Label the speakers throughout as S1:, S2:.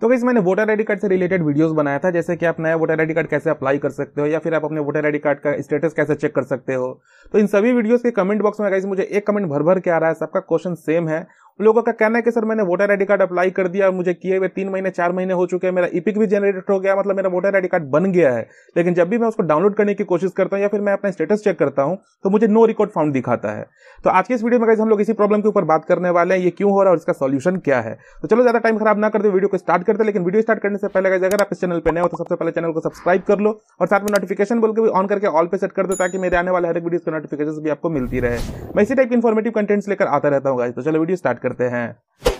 S1: तो गई मैंने वोटर आईडी कार्ड से रिलेटेड वीडियोस बनाया था जैसे कि आप नया वोटर आईडी कार्ड कैसे अप्लाई कर सकते हो या फिर आप अपने वोटर आईडी कार्ड का स्टेटस कैसे चेक कर सकते हो तो इन सभी वीडियोस के कमेंट बॉक्स में गाइज मुझे एक कमेंट भर भर के आ रहा है सबका क्वेश्चन सेम है लोगों का कहना है कि सर मैंने वोटर आईडी कार्ड अप्लाई कर दिया मुझे किए हुए तीन महीने चार महीने हो चुके हैं मेरा इपिक भी जनरेटेड हो गया मतलब मेरा वोटर आईडी कार्ड बन गया है लेकिन जब भी मैं उसको डाउनलोड करने की कोशिश करता हूं या फिर मैं अपना स्टेटस चेक करता हूं तो मुझे नो रिकॉर्ड फाउंड दिखाता है तो आज के इस वीडियो में हम लोग इसी प्रॉब्लम के ऊपर बात करने वाले हैं ये क्यों हो रहा है और इसका सोल्यूशन क्या है तो चलो ज्यादा टाइम खराब ना करते वीडियो को स्टार्ट करते लेकिन वीडियो स्टार्ट करने से पहले अगर आप इस चैनल पर नए हो तो सबसे पहले चैनल को सब्सक्राइब कर लो और साथ में नोटिफिकेशन बोल के भी ऑन करके ऑल पे सेट कर दो ताकि मेरे आने वाले हर एक वीडियो का नोटिफिकेशन भी आपको मिलती रहे मैं इसी टाइप के इन्फॉर्मेटिव कंटेंट्स लेकर आता रहता हूँ तो चलो वीडियो स्टार्ट करते हैं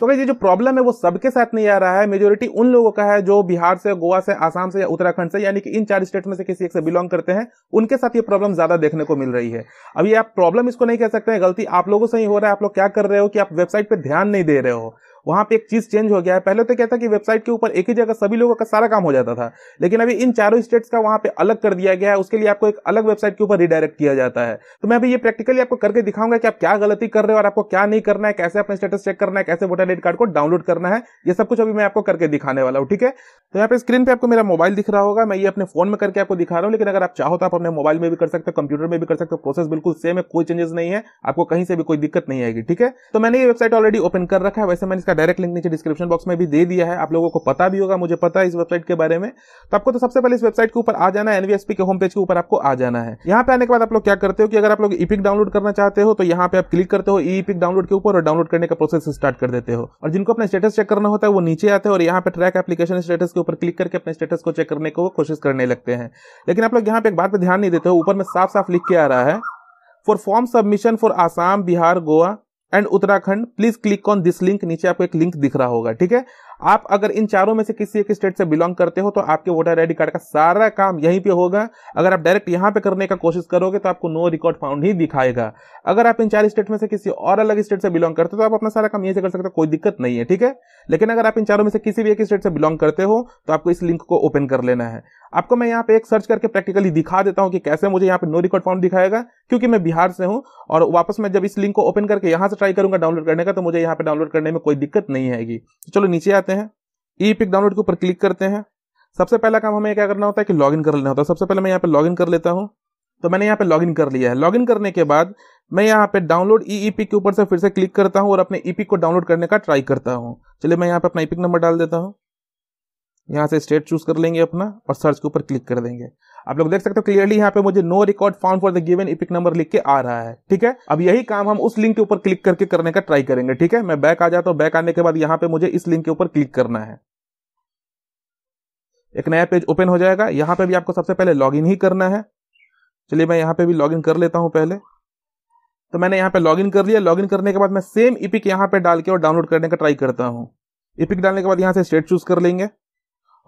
S1: तो भाई ये जो प्रॉब्लम है वो सबके साथ नहीं आ रहा है मेजोरिटी उन लोगों का है जो बिहार से गोवा से आसाम से या उत्तराखंड से यानी कि इन चार स्टेट में से किसी एक से बिलोंग करते हैं उनके साथ ये प्रॉब्लम ज्यादा देखने को मिल रही है अब ये आप प्रॉब्लम इसको नहीं कह सकते हैं गलती आप लोगों से ही हो रहा है आप लोग क्या कर रहे हो कि आप वेबसाइट पर ध्यान नहीं दे रहे हो वहां पे एक चीज चेंज हो गया है पहले तो क्या था कि वेबसाइट के ऊपर एक ही जगह सभी लोगों का सारा काम हो जाता था लेकिन अभी इन चारों स्टेट्स का वहां पे अलग कर दिया गया है उसके लिए आपको एक अलग वेबसाइट के ऊपर रिडायरेक्ट किया जाता है तो मैं अभी ये प्रैक्टिकली आपको करके दिखाऊंगा कि आप क्या गलती कर रहे हो और आपको क्या नहीं करना है कैसे अपना स्टेटस चेक करना है कैसे वोटर आईडी कार्ड को डाउनलोड करना है ये सब कुछ अभी मैं आपको करके दिखाने वाला हूँ ठीक है तो यहाँ पे स्क्रीन पे आपको मेरा मोबाइल दिख रहा होगा मैं ये अपने फोन में करके आपको दिखा रहा हूँ लेकिन अगर आप चाहो तो आप अपने मोबाइल में भी कर सकते हो कंप्यूटर में भी कर सकते हो प्रोसेस बिल्कुल सेम है कोई चेंजेस नहीं है आपको कहीं से भी कोई दिक्कत नहीं आएगी ठीक है तो मैंने ये वेबसाइट ऑलरेडी ओपन कर रखा है वैसे मैंने इसका डायरेक्ट लिंक नीचे डिस्क्रिप्शन बॉक्स में भी दे दिया है आप लोगों को पता भी होगा मुझे पता है इस वेबसाइट के बारे में तो आपको तो सबसे पहले इस वेबसाइट के ऊपर आ जाना है एनवीएसपी के होम पेज के ऊपर आपको आ जाना है यहाँ पे आने के बाद आप लोग क्या करते हो कि अगर आप लोग ईपिक डाउनलोड करना चाहते हो तो यहाँ पे आप क्लिक करते हो ईपिक e डाउनलोड के ऊपर और डाउनलोड करने का प्रोसेस स्टार्ट कर देते हो और जिनको अपना स्टेटस चेक करना होता है वो नीचे आते हैं और यहाँ पे ट्रैक एप्लीकेशन स्टेटस के ऊपर क्लिक करके अपने स्टेटस को चेक करने को कोशिश करने लगते हैं लेकिन आप लोग यहाँ पे एक बात पर ध्यान नहीं देते हो ऊपर में साफ साफ लिख के आ रहा है for form submission for Assam Bihar Goa and Uttarakhand please click on this link नीचे आपको एक लिंक दिख रहा होगा ठीक है आप अगर इन चारों में से किसी एक स्टेट से बिलोंग करते हो तो आपके वोटर आईडी कार्ड का सारा काम यहीं पे होगा अगर आप डायरेक्ट यहां पे करने का कोशिश करोगे तो आपको नो रिकॉर्ड फाउंड ही दिखाएगा अगर आप इन चार स्टेट में से किसी और अलग स्टेट से बिलोंग करते हो तो आप अपना सारा काम यहीं से कर सकते हो कोई दिक्कत नहीं है ठीक है लेकिन अगर आप इन चारों में से किसी भी एक स्टेट से बिलोंग करते हो तो आपको इस लिंक को ओपन कर लेना है आपको मैं यहाँ पे एक सर्च करके प्रैक्टिकली दिखा देता हूँ कि कैसे मुझे यहाँ पे नो रिकॉर्ड फॉर्म दिखाएगा क्योंकि मैं बिहार से हूँ और वापस मैं जब इस लिंक को ओपन करके यहाँ से ट्राई करूंगा डाउनलोड करने का तो मुझे यहाँ पे डाउनलोड करने में कोई दिक्कत नहीं आएगी तो चलो नीचे आते हैं ई पिक डाउनलोड के ऊपर क्लिक करते हैं सबसे पहला काम हमें क्या करना होता है कि लॉग कर लेना होता है सबसे पहले मैं यहाँ पे लॉग कर लेता हूँ तो मैंने यहाँ पे लॉगिन कर लिया है लॉगिन करने के बाद मैं यहाँ पे डाउनलोड ई ई पिक के ऊपर से फिर से क्लिक करता हूँ और अपने ई पिक को डाउनलोड करने का ट्राई करता हूँ चलिए मैं यहाँ पे अपना ई पिक नंबर डाल देता हूँ यहाँ से स्टेट चूज कर लेंगे अपना और सर्च के ऊपर क्लिक कर देंगे आप लोग देख सकते हो क्लियरली यहाँ पे मुझे no record found for the given EPIC number लिख के आ रहा है ठीक है अब यही काम हम उस लिंक के ऊपर क्लिक करके करने का ट्राई करेंगे ठीक है मैं बैक आ जाता हूँ बैक आने के बाद यहाँ पे मुझे इस लिंक के ऊपर क्लिक करना है एक नया पेज ओपन हो जाएगा यहाँ पे भी आपको सबसे पहले लॉग ही करना है चलिए मैं यहाँ पे भी लॉग कर लेता हूँ पहले तो मैंने यहाँ पे लॉग कर लिया लॉग करने के बाद मैं सेम इपिक यहाँ पे डाल के और डाउनलोड करने का ट्राई करता हूँ इपिक डालने के बाद यहाँ से स्टेट चूज कर लेंगे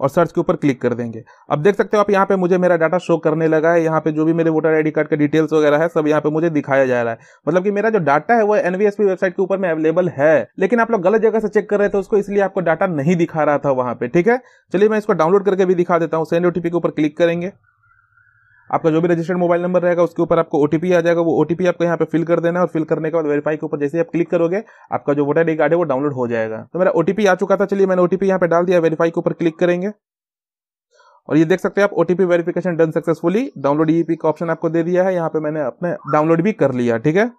S1: और सर्च के ऊपर क्लिक कर देंगे अब देख सकते हो आप यहाँ पे मुझे मेरा डाटा शो करने लगा है यहाँ पे जो भी मेरे वोटर आईडी कार्ड का डिटेल्स वगैरह है सब यहाँ पे मुझे दिखाया जा रहा है मतलब कि मेरा जो डाटा है वो एनवीएसपी वेबसाइट के ऊपर में अवेलेबल है लेकिन आप लोग गलत जगह से चेक कर रहे थे उसको इसलिए आपको डाटा नहीं दिखा रहा था वहां पे ठीक है चलिए मैं इसको डाउनलोड करके भी दिखा देता हूँ सेंड ओटीपी के ऊपर क्लिक करेंगे आपका जो भी रजिस्टर्ड मोबाइल नंबर रहेगा उसके ऊपर आपको ओटीपी आ जाएगा वो ओटीपी आपको यहाँ पे फिल कर देना और फिल करने के बाद वेरीफाई के ऊपर जैसे आप क्लिक करोगे आपका जो वोटर आई कार्ड है वो डाउनलोड हो जाएगा तो मेरा ओटीपी आ चुका था चलिए मैंने ओटीपी यहाँ पे डाल दिया वेरीफाई के ऊपर क्लिक करेंगे और ये देख सकते हैं आप OTP verification done successfully download ईपी का ऑप्शन आपको दे दिया है यहाँ पे मैंने अपने डाउनलोड भी कर लिया ठीक है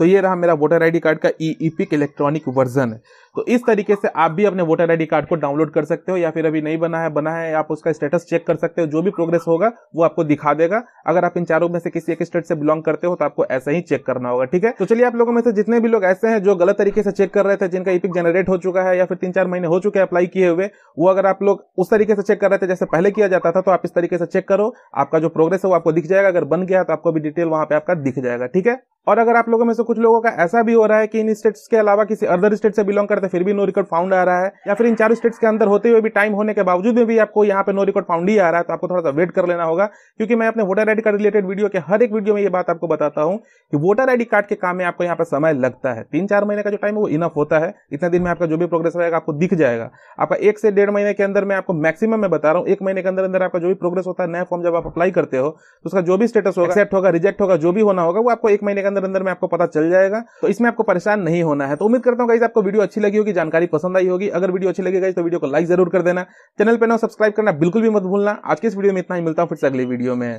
S1: तो ये रहा मेरा वोटर आईडी कार्ड का ई इलेक्ट्रॉनिक वर्जन तो इस तरीके से आप भी अपने वोटर आईडी कार्ड को डाउनलोड कर सकते हो या फिर अभी नहीं बना है बना है आप उसका स्टेटस चेक कर सकते हो जो भी प्रोग्रेस होगा वो आपको दिखा देगा अगर आप इन चारों में से किसी एक स्टेट से बिलोंग करते हो तो आपको ऐसा ही चेक करना होगा ठीक है तो चलिए आप लोगों में से जितने भी लोग ऐसे हैं जो गलत तरीके से चेक कर रहे थे जिनका ईपिक e जनरेट हो चुका है या फिर तीन चार महीने हो चुके हैं अप्लाई किए हुए वो अगर आप लोग उस तरीके से चेक कर रहे थे जैसे पहले किया जाता था तो आप इस तरीके से चेक करो आपका जो प्रोग्रेस है वो आपको दिख जाएगा अगर बन गया तो आपको भी डिटेल वहां पर आपका दिख जाएगा ठीक है और अगर आप लोगों में से कुछ लोगों का ऐसा भी हो रहा है कि इन स्टेट्स के अलावा किसी अदर स्टेट से बिलोंग करते फिर भी नो रिकॉर्ड फाउंड आ रहा है या फिर इन चार स्टेट्स के अंदर होते हुए भी टाइम होने के बावजूद में भी आपको यहाँ पे नो रिकॉर्ड फाउंड ही आ रहा है तो आपको थोड़ा सा वेट कर लेना होगा क्योंकि मैं अपने voter ID card related video के हर एक वीडियो में ये बात आपको बताता हूँ कि वोटर आईडी कार्ड के काम में आपको यहाँ पर समय लगता है तीन चार महीने का जो टाइम है वो इनफ होता है इतने दिन में आपका जो भी प्रोग्रेस रहेगा आपको दिख जाएगा आपका एक से डेढ़ महीने के अंदर मैं आपको मैक्सिमम मैं बता रहा हूँ एक महीने के अंदर अंदर आपका जो भी प्रोग्रेस होता है नया फॉर्म जब आप अप्लाई करते हो तो उसका जो भी स्टेटस होगा एक्सेप्ट होगा रिजेक्ट होगा जो भी होना होगा वो आपको एक महीने के अंदर अंदर में आपको पता चल चल जाएगा तो इसमें आपको परेशान नहीं होना है तो उम्मीद करता हूँ गाइज आपको वीडियो अच्छी लगी होगी जानकारी पसंद आई होगी अगर वीडियो अच्छी लगेगा तो वीडियो को लाइक जरूर कर देना चैनल पर ना सब्सक्राइब करना बिल्कुल भी मत भूलना आज के इस वीडियो में इतना ही मिलता हूँ फिर से अगली वीडियो में